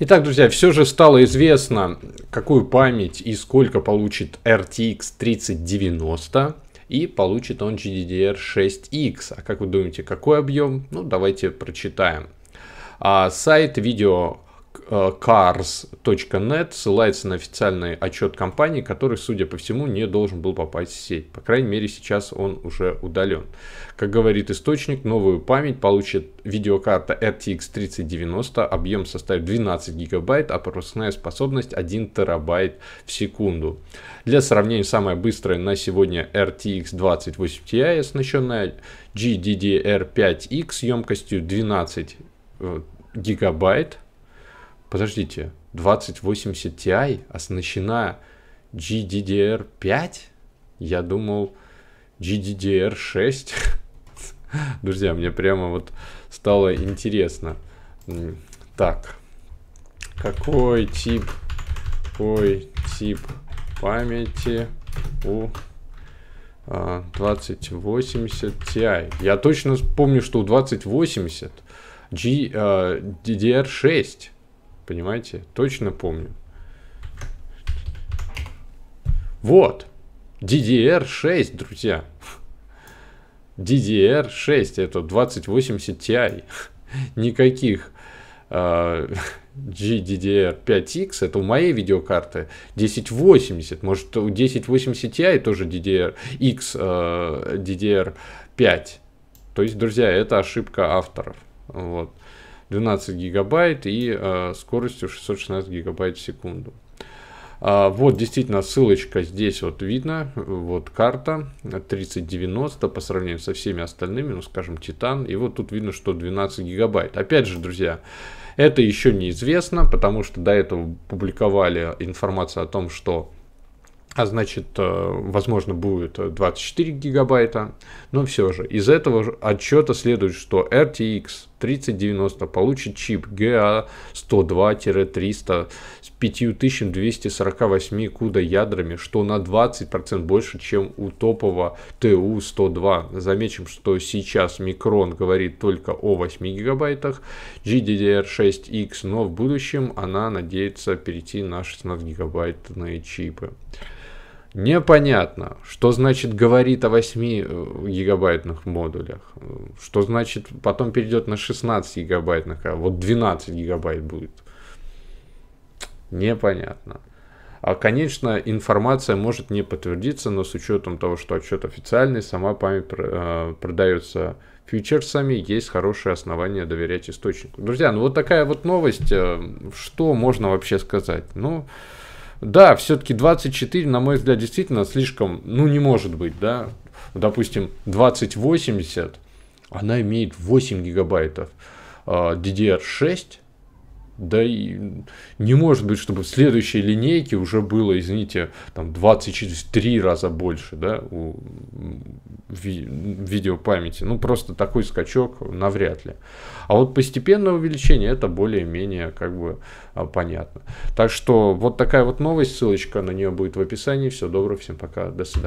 Итак, друзья, все же стало известно, какую память и сколько получит RTX 3090. И получит он GDDR6X. А как вы думаете, какой объем? Ну, давайте прочитаем. А, сайт видео. Э, cars.net ссылается на официальный отчет компании, который, судя по всему, не должен был попасть в сеть. По крайней мере, сейчас он уже удален. Как говорит источник, новую память получит видеокарта RTX 3090, объем составит 12 гигабайт, а пропускная способность 1 терабайт в секунду. Для сравнения, самая быстрая на сегодня RTX 2080 Ti, оснащенная GDDR5X емкостью 12 э, гигабайт, Подождите, 2080 Ti оснащена GDDR5? Я думал GDDR6. Друзья, мне прямо вот стало интересно. Так, какой тип, какой тип памяти у 2080 а, Ti. Я точно помню, что у 2080 G, а, DDR6. Понимаете? Точно помню. Вот. DDR6, друзья. DDR6 это 2080 Ti. Никаких э, а, GDDR5X, это у моей видеокарты 1080, может у 1080 Ti тоже DDRx, э, DDR5. То есть, друзья, это ошибка авторов. Вот. 12 гигабайт и э, скоростью 616 гигабайт в секунду. А, вот действительно ссылочка здесь вот видно, вот карта 3090 по сравнению со всеми остальными, ну скажем Титан, и вот тут видно, что 12 гигабайт. Опять же, друзья, это еще неизвестно, потому что до этого публиковали информацию о том, что а значит, э, возможно, будет 24 гигабайта, но все же. Из этого отчета следует, что RTX 3090 получит чип GA102-300 а с 5248 CUDA ядрами, что на 20% больше, чем у топового TU-102. Замечем, что сейчас Micron говорит только о 8 гигабайтах GDDR6X, но в будущем она надеется перейти на 16 гигабайтные чипы. Непонятно, что значит говорит о 8 э, гигабайтных модулях, э, что значит потом перейдет на 16 гигабайтных, а вот 12 гигабайт будет. Непонятно. А, конечно, информация может не подтвердиться, но с учетом того, что отчет официальный, сама память э, продается фьючерсами, есть хорошее основание доверять источнику. Друзья, ну вот такая вот новость. Что можно вообще сказать? Ну, да, все-таки 24, на мой взгляд, действительно слишком, ну, не может быть, да. Допустим, 2080, она имеет 8 гигабайтов. DDR6, а, да и не может быть, чтобы в следующей линейке уже было, извините, там через 23 раза больше, да, у ви видеопамяти. Ну, просто такой скачок навряд ли. А вот постепенное увеличение это более-менее как бы а, понятно. Так что вот такая вот новость, ссылочка на нее будет в описании. Все, доброго, всем пока, до свидания.